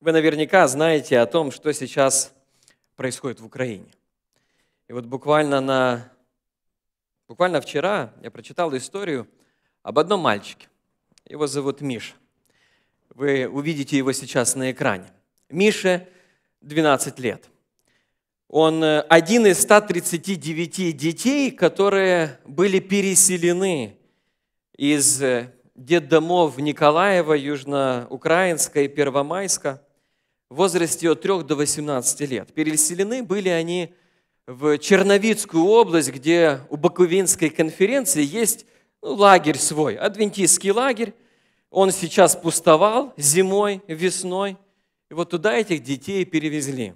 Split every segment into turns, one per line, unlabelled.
Вы наверняка знаете о том, что сейчас происходит в Украине. И вот буквально, на, буквально вчера я прочитал историю об одном мальчике. Его зовут Миша. Вы увидите его сейчас на экране. Мише 12 лет. Он э, один из 139 детей, которые были переселены из э, детдомов Николаева, Южноукраинска и Первомайска – в возрасте от 3 до 18 лет. Переселены были они в Черновицкую область, где у Баковинской конференции есть ну, лагерь свой, адвентистский лагерь. Он сейчас пустовал зимой, весной. И вот туда этих детей перевезли.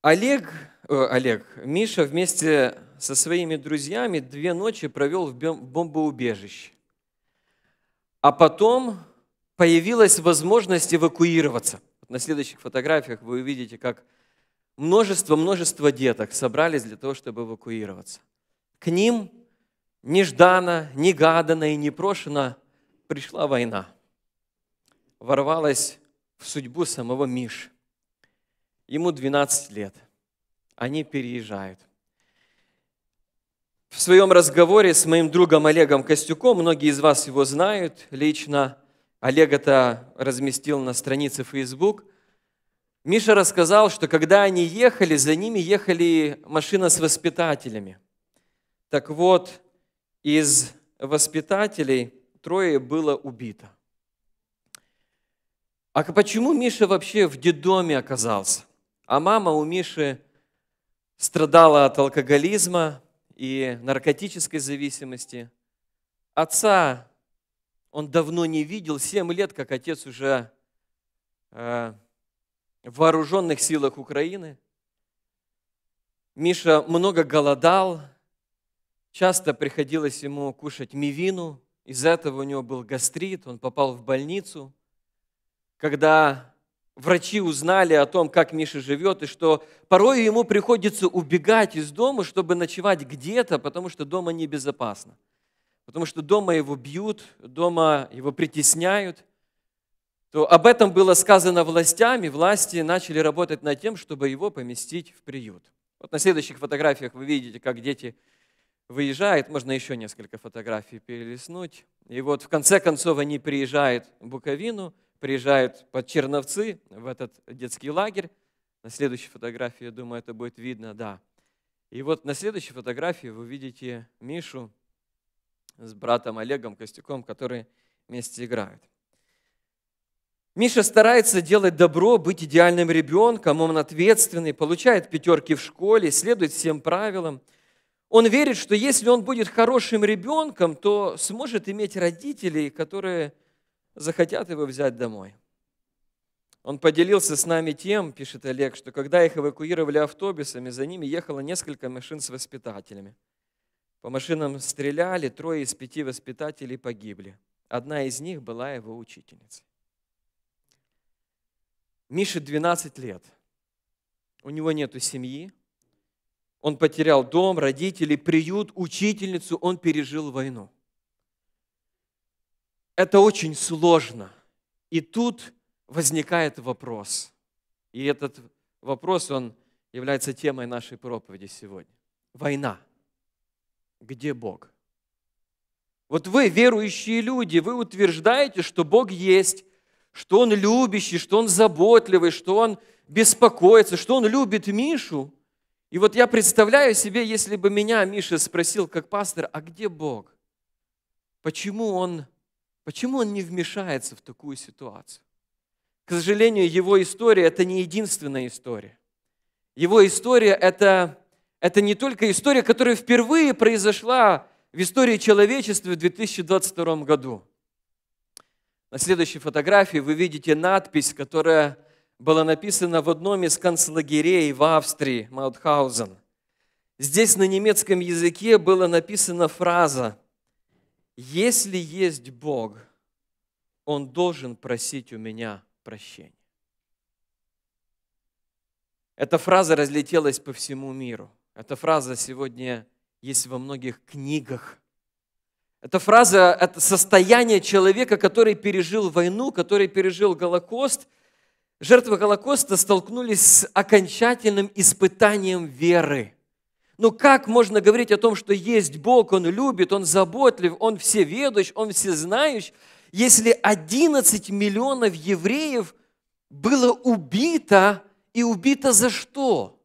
Олег, э, Олег, Миша вместе со своими друзьями две ночи провел в бомбоубежище. А потом появилась возможность эвакуироваться. На следующих фотографиях вы увидите, как множество-множество деток собрались для того, чтобы эвакуироваться. К ним нежданно, негаданно и непрошено пришла война. Ворвалась в судьбу самого Миши. Ему 12 лет. Они переезжают. В своем разговоре с моим другом Олегом Костюком, многие из вас его знают лично, Олег это разместил на странице Facebook. Миша рассказал, что когда они ехали, за ними ехали машина с воспитателями. Так вот, из воспитателей трое было убито. А почему Миша вообще в дедоме оказался? А мама у Миши страдала от алкоголизма и наркотической зависимости. Отца он давно не видел, 7 лет, как отец уже э, в вооруженных силах Украины. Миша много голодал, часто приходилось ему кушать мивину, из-за этого у него был гастрит, он попал в больницу. Когда врачи узнали о том, как Миша живет, и что порой ему приходится убегать из дома, чтобы ночевать где-то, потому что дома небезопасно потому что дома его бьют, дома его притесняют, то об этом было сказано властями. Власти начали работать над тем, чтобы его поместить в приют. Вот на следующих фотографиях вы видите, как дети выезжают. Можно еще несколько фотографий перелистнуть. И вот в конце концов они приезжают в Буковину, приезжают под Черновцы, в этот детский лагерь. На следующей фотографии, я думаю, это будет видно, да. И вот на следующей фотографии вы видите Мишу, с братом Олегом Костюком, которые вместе играют. Миша старается делать добро, быть идеальным ребенком, он ответственный, получает пятерки в школе, следует всем правилам. Он верит, что если он будет хорошим ребенком, то сможет иметь родителей, которые захотят его взять домой. Он поделился с нами тем, пишет Олег, что когда их эвакуировали автобусами, за ними ехало несколько машин с воспитателями. По машинам стреляли, трое из пяти воспитателей погибли. Одна из них была его учительницей. Мише 12 лет. У него нет семьи. Он потерял дом, родителей, приют, учительницу. Он пережил войну. Это очень сложно. И тут возникает вопрос. И этот вопрос, он является темой нашей проповеди сегодня. Война – где Бог? Вот вы, верующие люди, вы утверждаете, что Бог есть, что Он любящий, что Он заботливый, что Он беспокоится, что Он любит Мишу. И вот я представляю себе, если бы меня Миша спросил как пастор, а где Бог? Почему Он, почему он не вмешается в такую ситуацию? К сожалению, его история – это не единственная история. Его история – это это не только история, которая впервые произошла в истории человечества в 2022 году. На следующей фотографии вы видите надпись, которая была написана в одном из концлагерей в Австрии, Маутхаузен. Здесь на немецком языке была написана фраза «Если есть Бог, Он должен просить у меня прощения». Эта фраза разлетелась по всему миру – эта фраза сегодня есть во многих книгах. Эта фраза – это состояние человека, который пережил войну, который пережил Голокост. Жертвы Голокоста столкнулись с окончательным испытанием веры. Но ну, как можно говорить о том, что есть Бог, Он любит, Он заботлив, Он всеведущ, Он всезнающий, если 11 миллионов евреев было убито, и убито за что?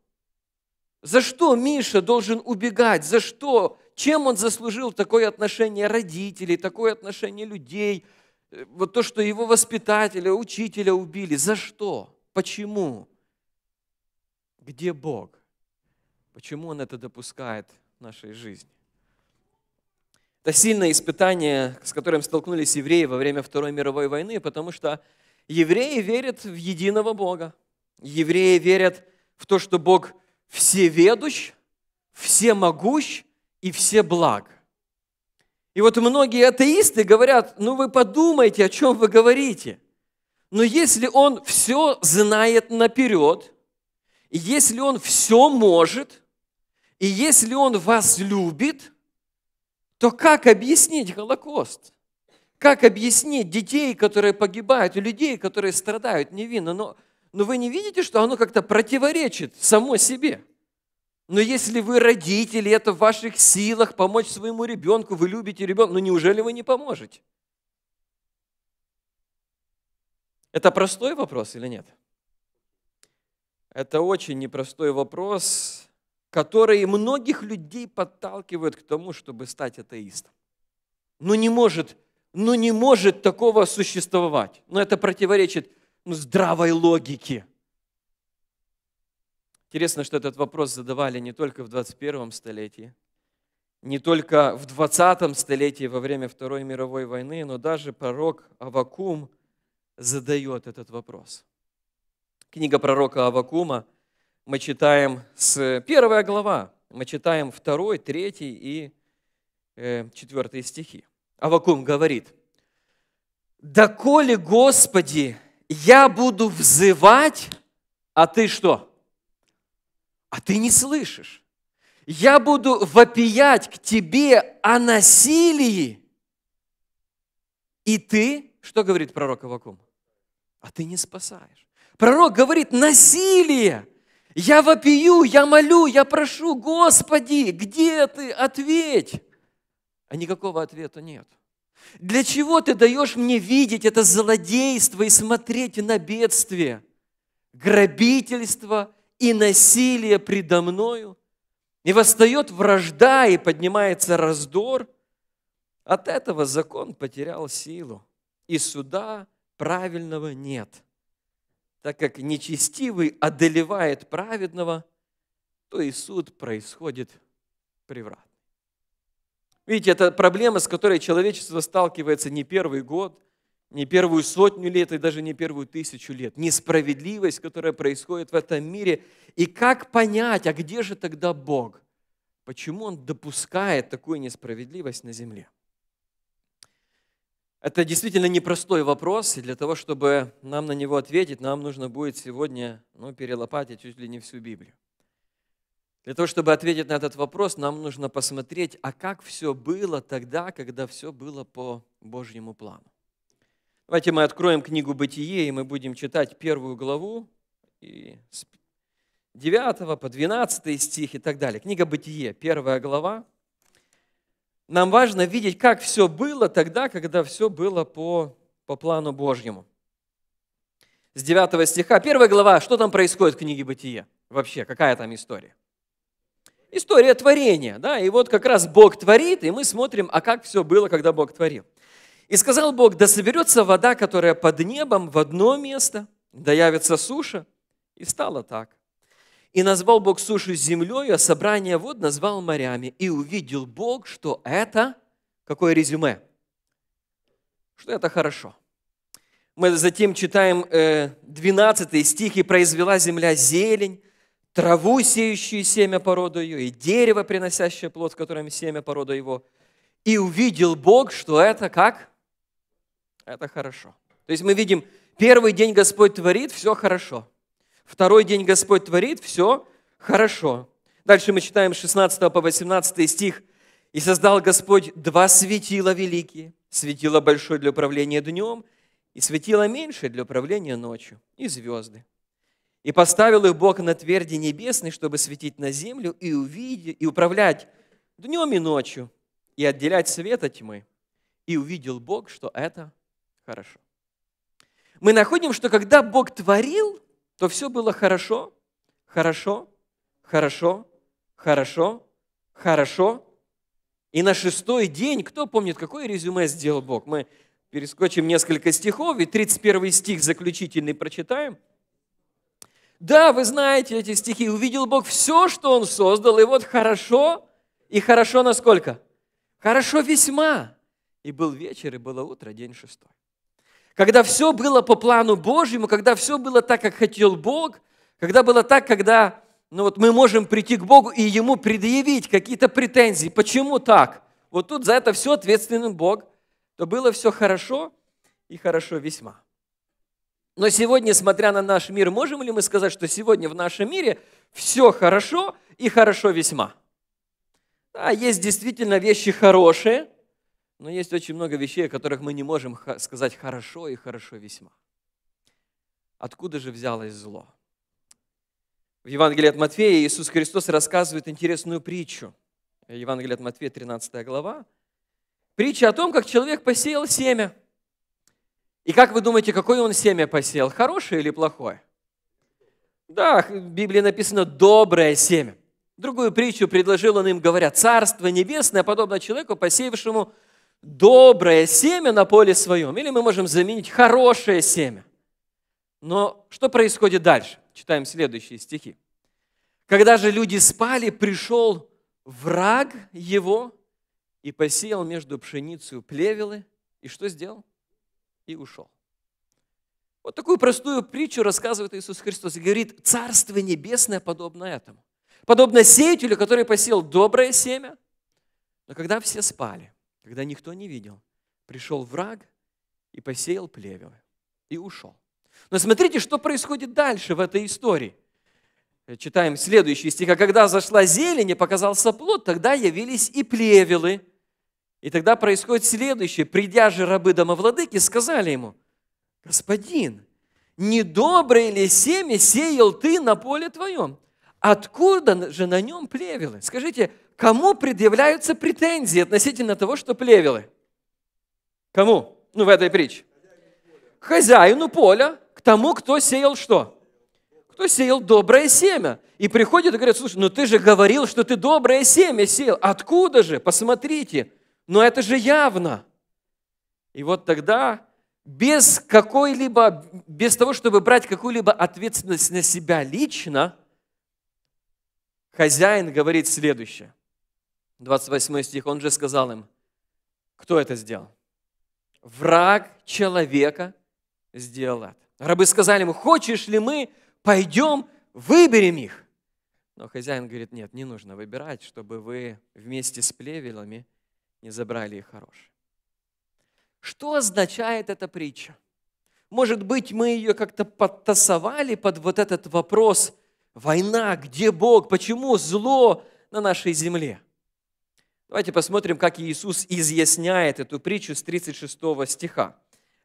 За что Миша должен убегать? За что? Чем он заслужил такое отношение родителей, такое отношение людей? Э, вот то, что его воспитателя, учителя убили. За что? Почему? Где Бог? Почему он это допускает в нашей жизни? Это сильное испытание, с которым столкнулись евреи во время Второй мировой войны, потому что евреи верят в единого Бога. Евреи верят в то, что Бог всеведущ, всемогущ и все благ. И вот многие атеисты говорят, ну вы подумайте, о чем вы говорите. Но если он все знает наперед, если он все может, и если он вас любит, то как объяснить Холокост? Как объяснить детей, которые погибают, людей, которые страдают невинно? Но но вы не видите, что оно как-то противоречит само себе. Но если вы родители, это в ваших силах помочь своему ребенку, вы любите ребенка, ну неужели вы не поможете? Это простой вопрос или нет? Это очень непростой вопрос, который многих людей подталкивает к тому, чтобы стать атеистом. Ну не может, ну не может такого существовать. Но это противоречит здравой логики. Интересно, что этот вопрос задавали не только в 21 столетии, не только в 20 столетии во время Второй мировой войны, но даже пророк Авакум задает этот вопрос. Книга пророка Авакума, мы читаем с первая глава, мы читаем второй, третий и э, четвертый стихи. Авакум говорит, «Доколе, Господи, я буду взывать, а ты что? А ты не слышишь. Я буду вопиять к тебе о насилии. И ты, что говорит пророк Авакум? А ты не спасаешь. Пророк говорит, насилие. Я вопию, я молю, я прошу, Господи, где ты? Ответь. А никакого ответа нет. Для чего ты даешь мне видеть это злодейство и смотреть на бедствие, грабительство и насилие предо мною? И восстает вражда, и поднимается раздор. От этого закон потерял силу, и суда правильного нет. Так как нечестивый одолевает праведного, то и суд происходит преврат. Видите, это проблема, с которой человечество сталкивается не первый год, не первую сотню лет и даже не первую тысячу лет. Несправедливость, которая происходит в этом мире. И как понять, а где же тогда Бог? Почему Он допускает такую несправедливость на земле? Это действительно непростой вопрос, и для того, чтобы нам на него ответить, нам нужно будет сегодня ну, перелопатить чуть ли не всю Библию. Для того, чтобы ответить на этот вопрос, нам нужно посмотреть, а как все было тогда, когда все было по Божьему плану. Давайте мы откроем книгу «Бытие», и мы будем читать первую главу, и с 9 по 12 стих и так далее. Книга «Бытие», первая глава. Нам важно видеть, как все было тогда, когда все было по, по плану Божьему. С 9 стиха, первая глава, что там происходит в книге «Бытие» вообще, какая там история? история творения, да, и вот как раз Бог творит, и мы смотрим, а как все было, когда Бог творил. И сказал Бог, да соберется вода, которая под небом, в одно место, да явится суша, и стало так. И назвал Бог сушу землей, а собрание вод назвал морями. И увидел Бог, что это, какое резюме, что это хорошо. Мы затем читаем 12 э, стих, и произвела земля зелень, траву, сеющую семя породу ее, и дерево, приносящее плод, в котором семя порода его. И увидел Бог, что это как? Это хорошо. То есть мы видим, первый день Господь творит, все хорошо. Второй день Господь творит, все хорошо. Дальше мы читаем 16 по 18 стих. «И создал Господь два светила великие, светило большое для управления днем и светило меньшее для управления ночью, и звезды. И поставил их Бог на тверди небесной, чтобы светить на землю и увидеть, и управлять днем и ночью, и отделять свет от тьмы. И увидел Бог, что это хорошо. Мы находим, что когда Бог творил, то все было хорошо, хорошо, хорошо, хорошо, хорошо. И на шестой день, кто помнит, какое резюме сделал Бог? Мы перескочим несколько стихов и 31 стих заключительный прочитаем – да, вы знаете эти стихи. Увидел Бог все, что Он создал, и вот хорошо, и хорошо насколько? Хорошо весьма. И был вечер, и было утро, день шестой. Когда все было по плану Божьему, когда все было так, как хотел Бог, когда было так, когда ну вот мы можем прийти к Богу и Ему предъявить какие-то претензии. Почему так? Вот тут за это все ответственен Бог. То было все хорошо и хорошо весьма. Но сегодня, смотря на наш мир, можем ли мы сказать, что сегодня в нашем мире все хорошо и хорошо весьма? Да, есть действительно вещи хорошие, но есть очень много вещей, о которых мы не можем сказать хорошо и хорошо весьма. Откуда же взялось зло? В Евангелии от Матфея Иисус Христос рассказывает интересную притчу. Евангелие от Матфея, 13 глава. Притча о том, как человек посеял семя – и как вы думаете, какое он семя посеял? Хорошее или плохое? Да, в Библии написано «доброе семя». Другую притчу предложил он им, говоря, «Царство небесное подобно человеку, посеявшему доброе семя на поле своем». Или мы можем заменить «хорошее семя». Но что происходит дальше? Читаем следующие стихи. «Когда же люди спали, пришел враг его и посеял между пшеницей плевелы». И что сделал? и ушел. Вот такую простую притчу рассказывает Иисус Христос и говорит, Царство Небесное подобно этому. Подобно сеятелю, который посеял доброе семя, но когда все спали, когда никто не видел, пришел враг и посеял плевелы и ушел. Но смотрите, что происходит дальше в этой истории. Читаем следующие стиха. «Когда зашла зелень и показался плод, тогда явились и плевелы, и тогда происходит следующее. Придя же рабы домовладыки, сказали ему, «Господин, недоброе ли семя сеял ты на поле твоем? Откуда же на нем плевелы?» Скажите, кому предъявляются претензии относительно того, что плевелы? Кому? Ну, в этой притче. Хозяину поля, к тому, кто сеял что? Кто сеял доброе семя. И приходит и говорит, слушай, ну ты же говорил, что ты доброе семя сеял. Откуда же? Посмотрите. Но это же явно. И вот тогда без какой-либо, без того, чтобы брать какую-либо ответственность на себя лично, хозяин говорит следующее. 28 стих, он же сказал им, кто это сделал? Враг человека сделал это. Рабы сказали ему, хочешь ли мы, пойдем, выберем их. Но хозяин говорит, нет, не нужно выбирать, чтобы вы вместе с плевелами – не забрали и хорошее. Что означает эта притча? Может быть, мы ее как-то подтасовали под вот этот вопрос «Война, где Бог? Почему зло на нашей земле?» Давайте посмотрим, как Иисус изъясняет эту притчу с 36 стиха.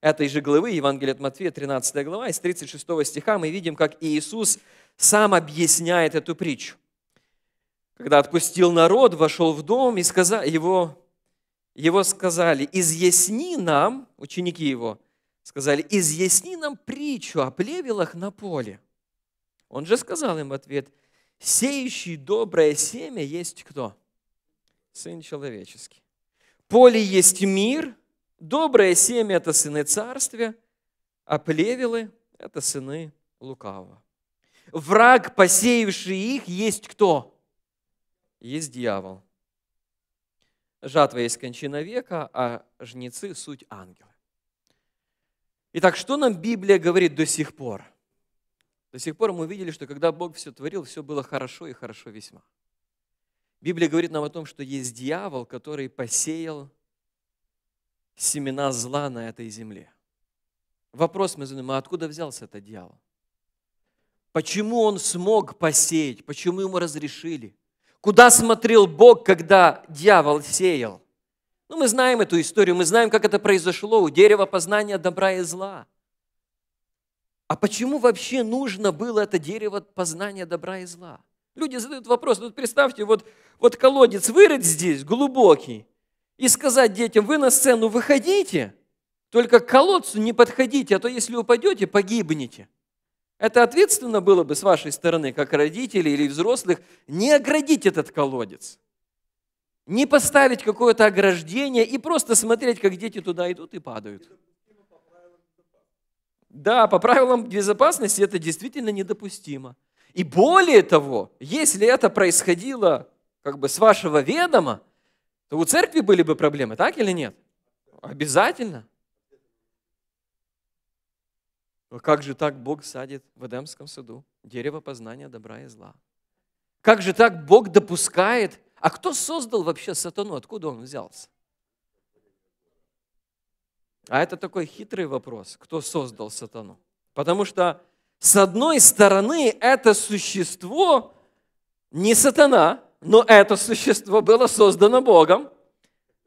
Этой же главы Евангелия от Матфея, 13 глава, из 36 стиха мы видим, как Иисус сам объясняет эту притчу. Когда отпустил народ, вошел в дом и сказал его его сказали, изъясни нам, ученики его, сказали, изъясни нам притчу о плевелах на поле. Он же сказал им в ответ, сеющий доброе семя есть кто? Сын человеческий. Поле есть мир, доброе семя – это сыны царствия, а плевелы – это сыны лукавого. Враг, посеявший их, есть кто? Есть дьявол жатва есть кончина века, а жнецы – суть ангелы. Итак, что нам Библия говорит до сих пор? До сих пор мы видели, что когда Бог все творил, все было хорошо и хорошо весьма. Библия говорит нам о том, что есть дьявол, который посеял семена зла на этой земле. Вопрос мы задаем, а откуда взялся этот дьявол? Почему он смог посеять? Почему ему разрешили? Куда смотрел Бог, когда дьявол сеял? Ну, мы знаем эту историю, мы знаем, как это произошло у дерева познания добра и зла. А почему вообще нужно было это дерево познания добра и зла? Люди задают вопрос, «Ну, вот представьте, вот, вот колодец вырыть здесь глубокий, и сказать детям, вы на сцену выходите, только к колодцу не подходите, а то если упадете, погибнете. Это ответственно было бы с вашей стороны, как родителей или взрослых, не оградить этот колодец, не поставить какое-то ограждение и просто смотреть, как дети туда идут и падают. Да, по правилам безопасности это действительно недопустимо. И более того, если это происходило как бы с вашего ведома, то у церкви были бы проблемы, так или нет? Обязательно. Но как же так Бог садит в Эдемском саду дерево познания добра и зла? Как же так Бог допускает? А кто создал вообще сатану? Откуда он взялся? А это такой хитрый вопрос, кто создал сатану. Потому что, с одной стороны, это существо не сатана, но это существо было создано Богом.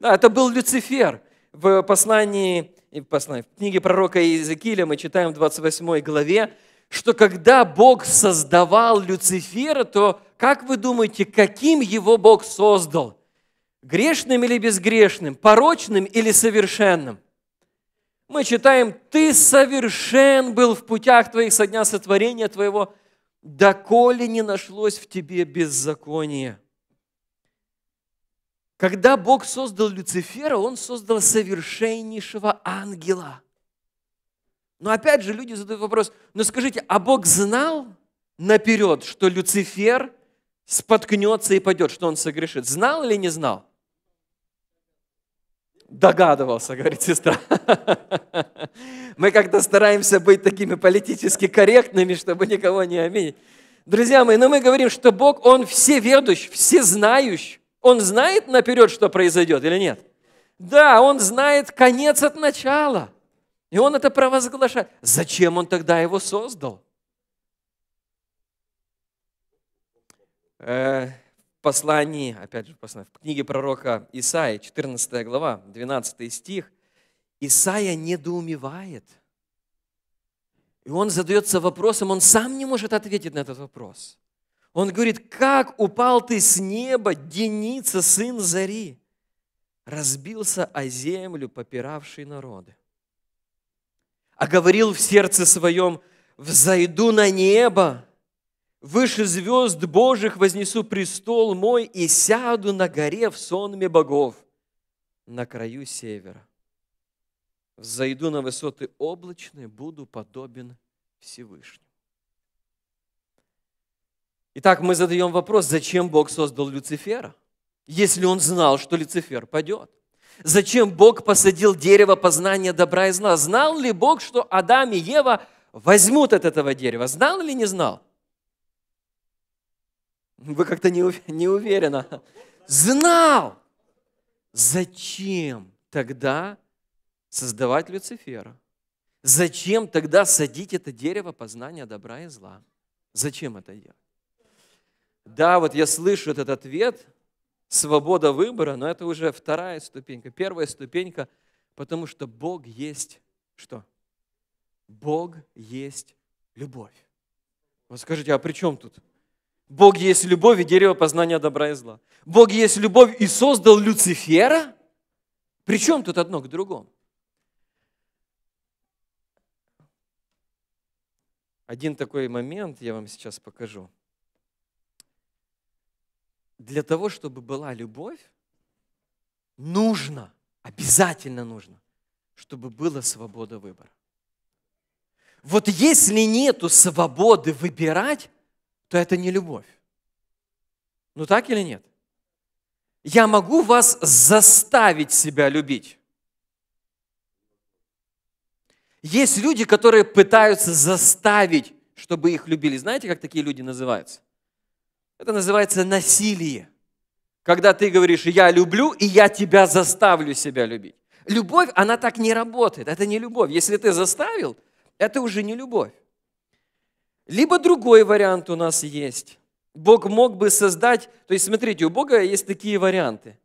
Да, это был Люцифер. В послании и посмотрим В книге пророка Иезекииля мы читаем в 28 главе, что когда Бог создавал Люцифера, то как вы думаете, каким его Бог создал? Грешным или безгрешным? Порочным или совершенным? Мы читаем, «Ты совершен был в путях твоих со дня сотворения твоего, доколе не нашлось в тебе беззакония». Когда Бог создал Люцифера, он создал совершеннейшего ангела. Но опять же люди задают вопрос, ну скажите, а Бог знал наперед, что Люцифер споткнется и падет, что он согрешит? Знал или не знал? Догадывался, говорит сестра. Мы как-то стараемся быть такими политически корректными, чтобы никого не обидеть. Друзья мои, но мы говорим, что Бог, Он всеведущ, всезнающ, он знает наперед, что произойдет или нет? Да, он знает конец от начала. И он это провозглашает. Зачем он тогда его создал? Э, в послании, опять же, в книге пророка Исаия, 14 глава, 12 стих, Исаия недоумевает. И он задается вопросом, он сам не может ответить на этот вопрос. Он говорит, как упал ты с неба, Деница, сын Зари, разбился о землю, попиравший народы. А говорил в сердце своем, взойду на небо, выше звезд Божьих вознесу престол мой и сяду на горе в сонме богов на краю севера. Взойду на высоты облачные, буду подобен Всевышнему. Итак, мы задаем вопрос, зачем Бог создал Люцифера, если он знал, что Люцифер падет? Зачем Бог посадил дерево познания добра и зла? Знал ли Бог, что Адам и Ева возьмут от этого дерева? Знал или не знал? Вы как-то не, не уверенно. Знал! Зачем тогда создавать Люцифера? Зачем тогда садить это дерево познания добра и зла? Зачем это делать? Да, вот я слышу этот ответ, свобода выбора, но это уже вторая ступенька. Первая ступенька, потому что Бог есть что? Бог есть любовь. Вот скажите, а при чем тут? Бог есть любовь и дерево познания добра и зла. Бог есть любовь и создал Люцифера? При чем тут одно к другому? Один такой момент я вам сейчас покажу – для того, чтобы была любовь, нужно, обязательно нужно, чтобы была свобода выбора. Вот если нету свободы выбирать, то это не любовь. Ну так или нет? Я могу вас заставить себя любить. Есть люди, которые пытаются заставить, чтобы их любили. Знаете, как такие люди называются? Это называется насилие. Когда ты говоришь, я люблю, и я тебя заставлю себя любить. Любовь, она так не работает. Это не любовь. Если ты заставил, это уже не любовь. Либо другой вариант у нас есть. Бог мог бы создать, то есть смотрите, у Бога есть такие варианты.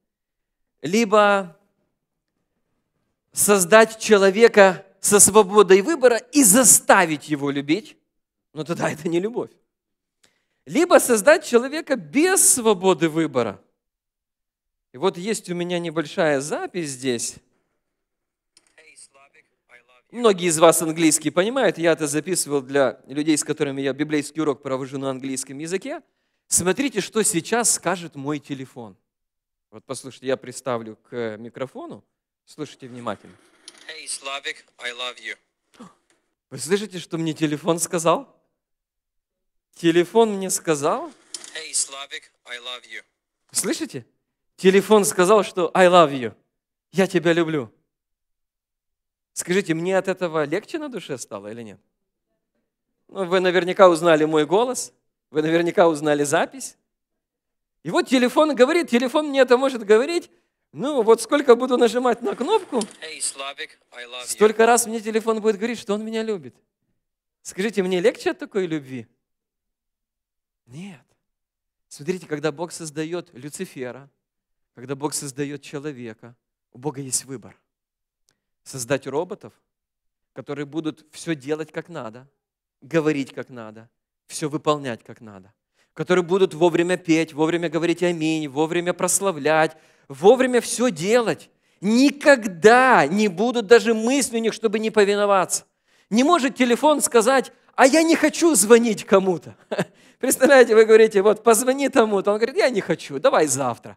Либо создать человека со свободой выбора и заставить его любить, но тогда это не любовь либо создать человека без свободы выбора. И вот есть у меня небольшая запись здесь. Многие из вас английский понимают, я это записывал для людей, с которыми я библейский урок провожу на английском языке. Смотрите, что сейчас скажет мой телефон. Вот послушайте, я приставлю к микрофону. Слушайте внимательно. Hey, Slavik, I love you. Вы слышите, что мне телефон сказал? Телефон мне сказал... Hey, Slavik, I love you. Слышите? Телефон сказал, что I love you. Я тебя люблю. Скажите, мне от этого легче на душе стало или нет? Ну, вы наверняка узнали мой голос, вы наверняка узнали запись. И вот телефон говорит, телефон мне это может говорить, ну, вот сколько буду нажимать на кнопку, hey, Slavik, столько раз мне телефон будет говорить, что он меня любит. Скажите, мне легче от такой любви? Нет. Смотрите, когда Бог создает Люцифера, когда Бог создает человека, у Бога есть выбор. Создать роботов, которые будут все делать как надо, говорить как надо, все выполнять как надо, которые будут вовремя петь, вовремя говорить аминь, вовремя прославлять, вовремя все делать. Никогда не будут даже мысли у них, чтобы не повиноваться. Не может телефон сказать, а я не хочу звонить кому-то. Представляете, вы говорите, вот позвони тому-то. Он говорит, я не хочу, давай завтра.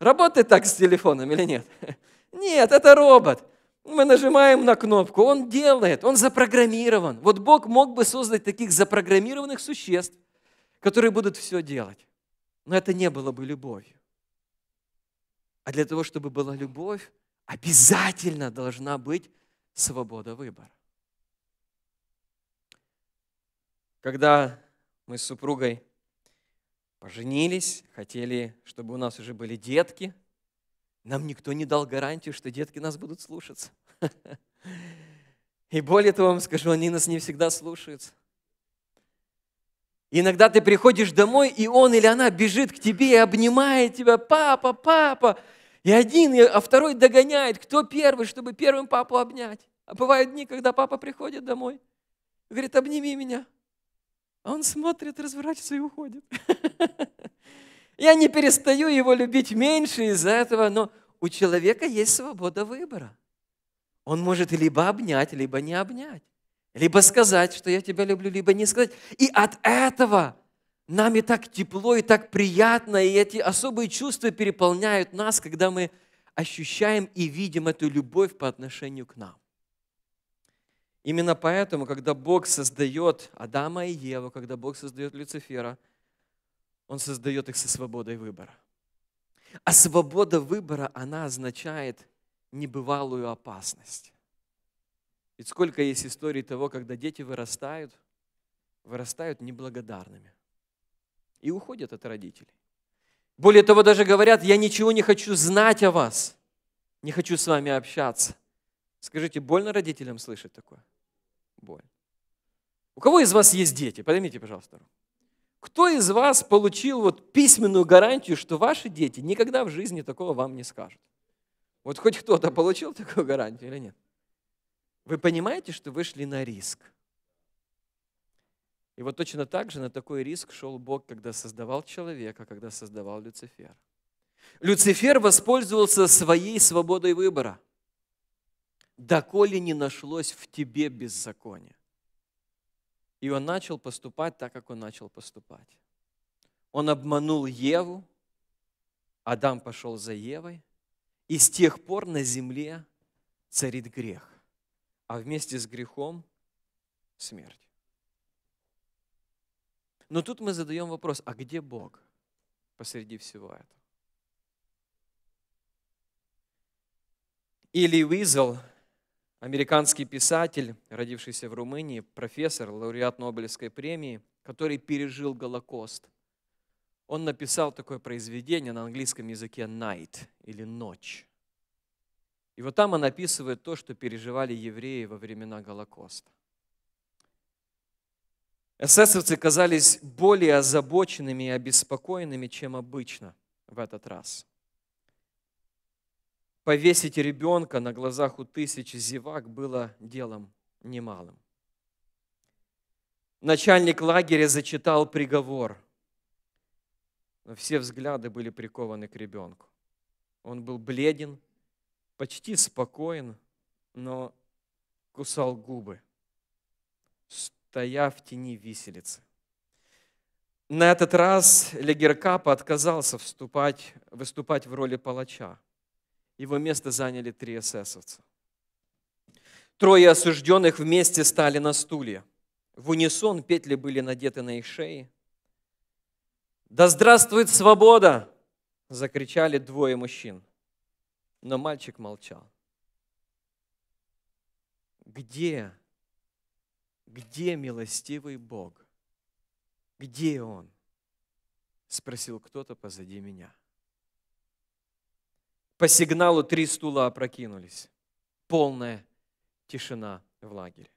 Работает так с телефоном или нет? Нет, это робот. Мы нажимаем на кнопку, он делает, он запрограммирован. Вот Бог мог бы создать таких запрограммированных существ, которые будут все делать. Но это не было бы любовью. А для того, чтобы была любовь, обязательно должна быть свобода выбора. Когда мы с супругой поженились, хотели, чтобы у нас уже были детки. Нам никто не дал гарантию, что детки нас будут слушаться. И более того, вам скажу, они нас не всегда слушаются. Иногда ты приходишь домой, и он или она бежит к тебе и обнимает тебя, папа, папа. И один, а второй догоняет, кто первый, чтобы первым папу обнять. А бывают дни, когда папа приходит домой, говорит, обними меня. Он смотрит, разворачивается и уходит. Я не перестаю его любить меньше из-за этого, но у человека есть свобода выбора. Он может либо обнять, либо не обнять. Либо сказать, что я тебя люблю, либо не сказать. И от этого нам и так тепло, и так приятно, и эти особые чувства переполняют нас, когда мы ощущаем и видим эту любовь по отношению к нам. Именно поэтому, когда Бог создает Адама и Еву, когда Бог создает Люцифера, Он создает их со свободой выбора. А свобода выбора, она означает небывалую опасность. Ведь сколько есть историй того, когда дети вырастают, вырастают неблагодарными и уходят от родителей. Более того, даже говорят, я ничего не хочу знать о вас, не хочу с вами общаться. Скажите, больно родителям слышать такое? У кого из вас есть дети? Поднимите, пожалуйста. Кто из вас получил вот письменную гарантию, что ваши дети никогда в жизни такого вам не скажут? Вот хоть кто-то получил такую гарантию или нет? Вы понимаете, что вы шли на риск? И вот точно так же на такой риск шел Бог, когда создавал человека, когда создавал Люцифер. Люцифер воспользовался своей свободой выбора. Доколе не нашлось в тебе беззакония. И он начал поступать так, как он начал поступать. Он обманул Еву, Адам пошел за Евой, и с тех пор на земле царит грех, а вместе с грехом смерть. Но тут мы задаем вопрос, а где Бог посреди всего этого? Или Уизел американский писатель, родившийся в Румынии, профессор, лауреат Нобелевской премии, который пережил Голокост. Он написал такое произведение на английском языке «Night» или «Ночь». И вот там он описывает то, что переживали евреи во времена Голокоста. Эсэсовцы казались более озабоченными и обеспокоенными, чем обычно в этот раз – повесить ребенка на глазах у тысячи зевак было делом немалым. Начальник лагеря зачитал приговор, но все взгляды были прикованы к ребенку. Он был бледен, почти спокоен, но кусал губы, стоя в тени виселицы. На этот раз Легеркапа отказался вступать, выступать в роли палача – его место заняли три эсэсовца. Трое осужденных вместе стали на стуле. В унисон петли были надеты на их шеи. «Да здравствует свобода!» – закричали двое мужчин. Но мальчик молчал. Где, где милостивый Бог? Где Он? Спросил кто-то позади меня. По сигналу три стула опрокинулись. Полная тишина в лагере.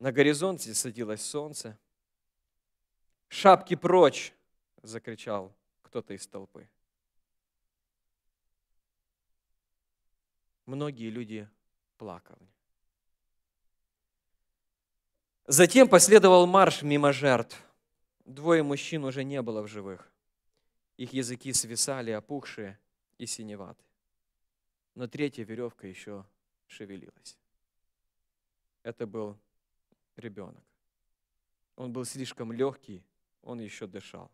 На горизонте садилось солнце. «Шапки прочь!» – закричал кто-то из толпы. Многие люди плакали. Затем последовал марш мимо жертв. Двое мужчин уже не было в живых. Их языки свисали, опухшие – и синеваты. Но третья веревка еще шевелилась. Это был ребенок. Он был слишком легкий, он еще дышал.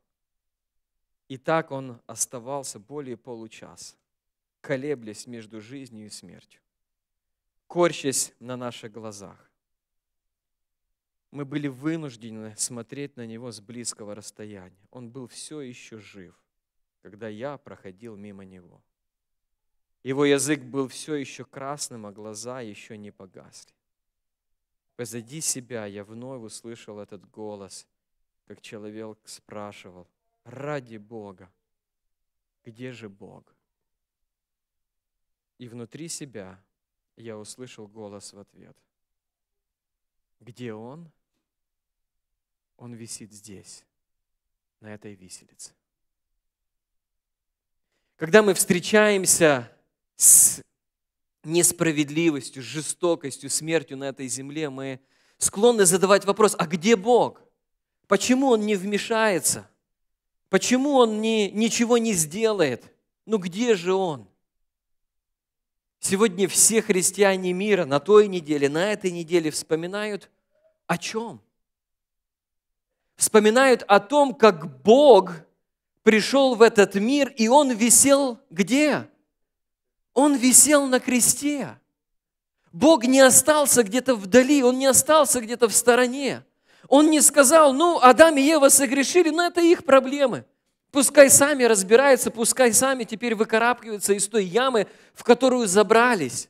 И так он оставался более получаса, колеблясь между жизнью и смертью, корчась на наших глазах. Мы были вынуждены смотреть на него с близкого расстояния. Он был все еще жив когда я проходил мимо него. Его язык был все еще красным, а глаза еще не погасли. Позади себя я вновь услышал этот голос, как человек спрашивал, ради Бога, где же Бог? И внутри себя я услышал голос в ответ. Где он? Он висит здесь, на этой виселице когда мы встречаемся с несправедливостью, жестокостью, смертью на этой земле, мы склонны задавать вопрос, а где Бог? Почему Он не вмешается? Почему Он не, ничего не сделает? Ну где же Он? Сегодня все христиане мира на той неделе, на этой неделе вспоминают о чем? Вспоминают о том, как Бог пришел в этот мир, и он висел где? Он висел на кресте. Бог не остался где-то вдали, он не остался где-то в стороне. Он не сказал, ну, Адам и Ева согрешили, но это их проблемы. Пускай сами разбираются, пускай сами теперь выкарабкиваются из той ямы, в которую забрались.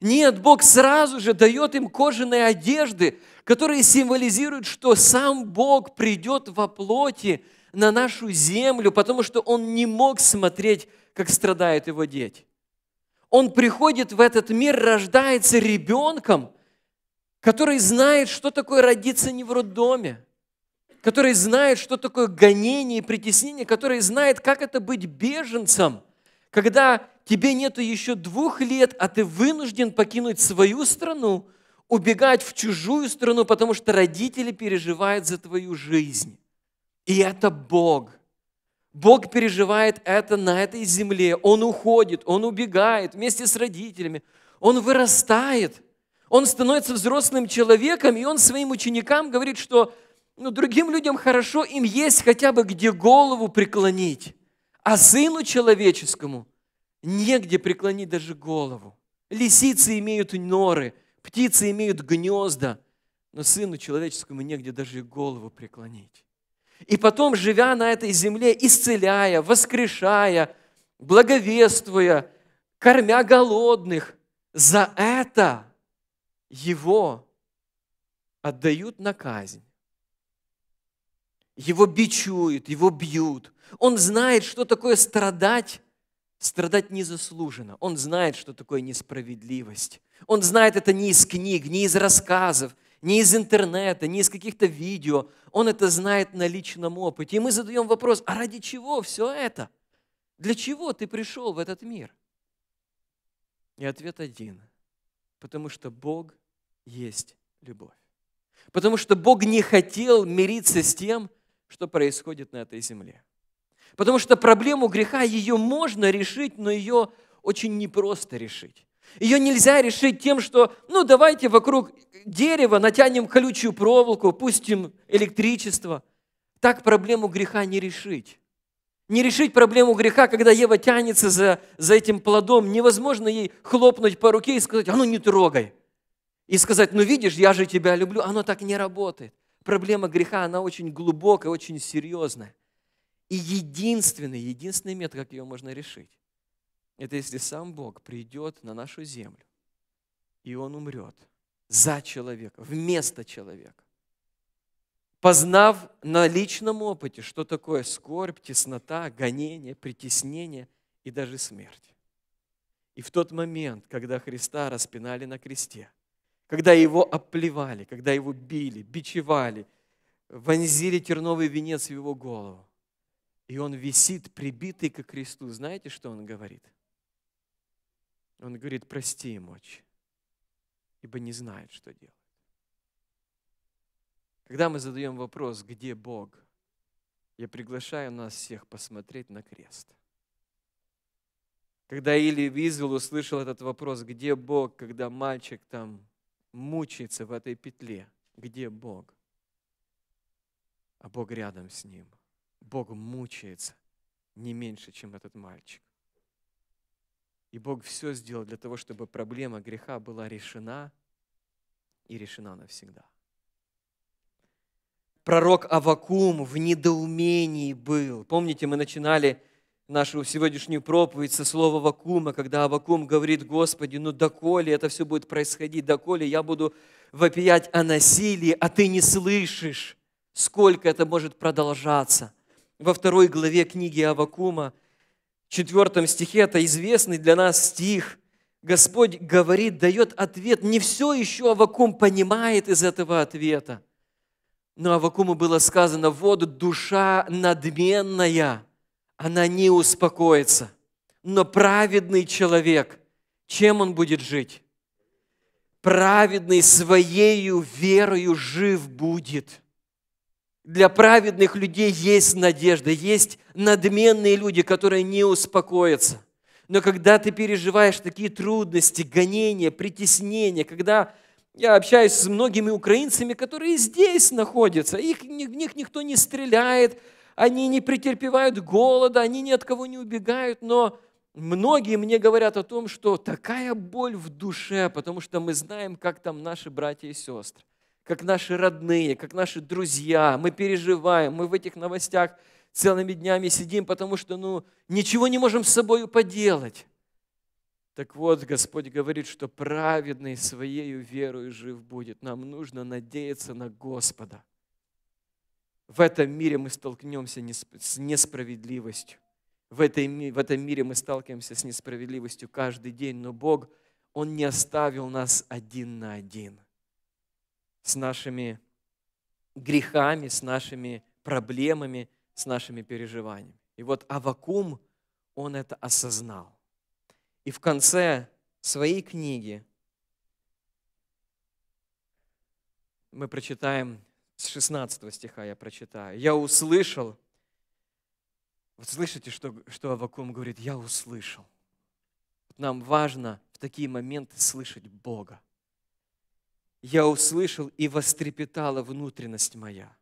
Нет, Бог сразу же дает им кожаные одежды, которые символизируют, что сам Бог придет во плоти на нашу землю, потому что Он не мог смотреть, как страдают Его дети. Он приходит в этот мир, рождается ребенком, который знает, что такое родиться не в роддоме, который знает, что такое гонение и притеснение, который знает, как это быть беженцем, когда тебе нету еще двух лет, а ты вынужден покинуть свою страну, убегать в чужую страну, потому что родители переживают за твою жизнь. И это Бог. Бог переживает это на этой земле. Он уходит, он убегает вместе с родителями. Он вырастает. Он становится взрослым человеком, и он своим ученикам говорит, что ну, другим людям хорошо, им есть хотя бы где голову преклонить. А сыну человеческому негде преклонить даже голову. Лисицы имеют норы, птицы имеют гнезда, но сыну человеческому негде даже голову преклонить. И потом, живя на этой земле, исцеляя, воскрешая, благовествуя, кормя голодных, за это его отдают на казнь. Его бичуют, его бьют. Он знает, что такое страдать, страдать незаслуженно. Он знает, что такое несправедливость. Он знает это не из книг, не из рассказов, не из интернета, не из каких-то видео. Он это знает на личном опыте. И мы задаем вопрос, а ради чего все это? Для чего ты пришел в этот мир? И ответ один. Потому что Бог есть любовь. Потому что Бог не хотел мириться с тем, что происходит на этой земле. Потому что проблему греха ее можно решить, но ее очень непросто решить. Ее нельзя решить тем, что, ну, давайте вокруг дерева натянем колючую проволоку, пустим электричество. Так проблему греха не решить. Не решить проблему греха, когда Ева тянется за, за этим плодом, невозможно ей хлопнуть по руке и сказать, а ну не трогай. И сказать, ну видишь, я же тебя люблю. Оно так не работает. Проблема греха, она очень глубокая, очень серьезная. И единственный, единственный метод, как ее можно решить, это если сам Бог придет на нашу землю, и Он умрет за человека, вместо человека. Познав на личном опыте, что такое скорбь, теснота, гонение, притеснение и даже смерть. И в тот момент, когда Христа распинали на кресте, когда его оплевали, когда его били, бичевали, вонзили терновый венец в его голову, и он висит прибитый к кресту, знаете, что он говорит? Он говорит, прости им, отче, ибо не знает, что делают. Когда мы задаем вопрос, где Бог, я приглашаю нас всех посмотреть на крест. Когда Или Визвел услышал этот вопрос, где Бог, когда мальчик там мучается в этой петле, где Бог? А Бог рядом с ним. Бог мучается не меньше, чем этот мальчик. И Бог все сделал для того, чтобы проблема греха была решена и решена навсегда. Пророк Авакум в недоумении был. Помните, мы начинали нашу сегодняшнюю проповедь со слова Авакума, когда Авакум говорит, Господи, ну доколе это все будет происходить, доколе я буду вопиять о насилии, а ты не слышишь, сколько это может продолжаться. Во второй главе книги Авакума – четвертом стихе, это известный для нас стих, Господь говорит, дает ответ. Не все еще Авакум понимает из этого ответа. Но Авакуму было сказано, вот душа надменная, она не успокоится. Но праведный человек, чем он будет жить? Праведный своею верою жив будет – для праведных людей есть надежда, есть надменные люди, которые не успокоятся. Но когда ты переживаешь такие трудности, гонения, притеснения, когда я общаюсь с многими украинцами, которые здесь находятся, их, в них никто не стреляет, они не претерпевают голода, они ни от кого не убегают, но многие мне говорят о том, что такая боль в душе, потому что мы знаем, как там наши братья и сестры как наши родные, как наши друзья. Мы переживаем, мы в этих новостях целыми днями сидим, потому что ну, ничего не можем с собой поделать. Так вот, Господь говорит, что праведный своей верой жив будет. Нам нужно надеяться на Господа. В этом мире мы столкнемся с несправедливостью. В, этой, в этом мире мы сталкиваемся с несправедливостью каждый день, но Бог, Он не оставил нас один на один с нашими грехами, с нашими проблемами, с нашими переживаниями. И вот Авакум, он это осознал. И в конце своей книги мы прочитаем, с 16 стиха я прочитаю. «Я услышал». Вот слышите, что, что Авакум говорит? «Я услышал». Нам важно в такие моменты слышать Бога я услышал и вострепетала внутренность моя.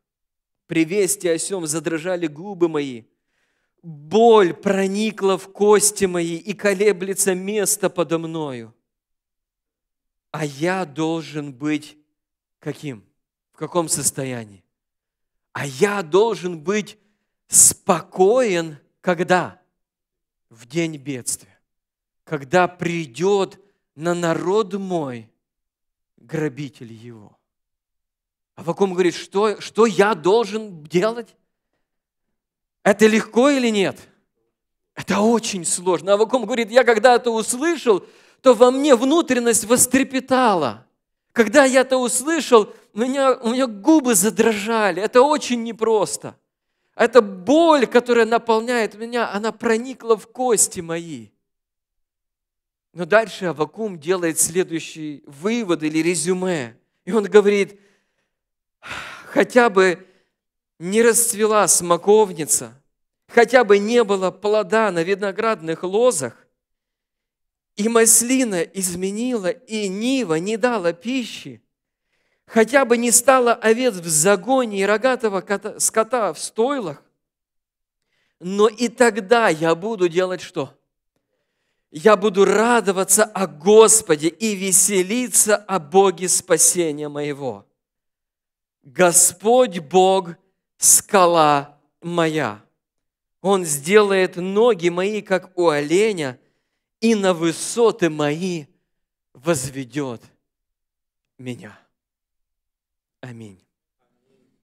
При вести о сем задрожали губы мои, боль проникла в кости мои и колеблется место подо мною. А я должен быть каким? В каком состоянии? А я должен быть спокоен, когда? В день бедствия. Когда придет на народ мой – грабитель его. Авакум говорит, что, что я должен делать? Это легко или нет? Это очень сложно. Авакум говорит, я когда это услышал, то во мне внутренность вострепетала. Когда я это услышал, у меня, у меня губы задрожали. Это очень непросто. Эта боль, которая наполняет меня, она проникла в кости мои. Но дальше Авакум делает следующий вывод или резюме. И он говорит, хотя бы не расцвела смоковница, хотя бы не было плода на виноградных лозах, и маслина изменила, и нива не дала пищи, хотя бы не стало овец в загоне и рогатого скота в стойлах, но и тогда я буду делать что? я буду радоваться о Господе и веселиться о Боге спасения моего. Господь Бог – скала моя. Он сделает ноги мои, как у оленя, и на высоты мои возведет меня. Аминь.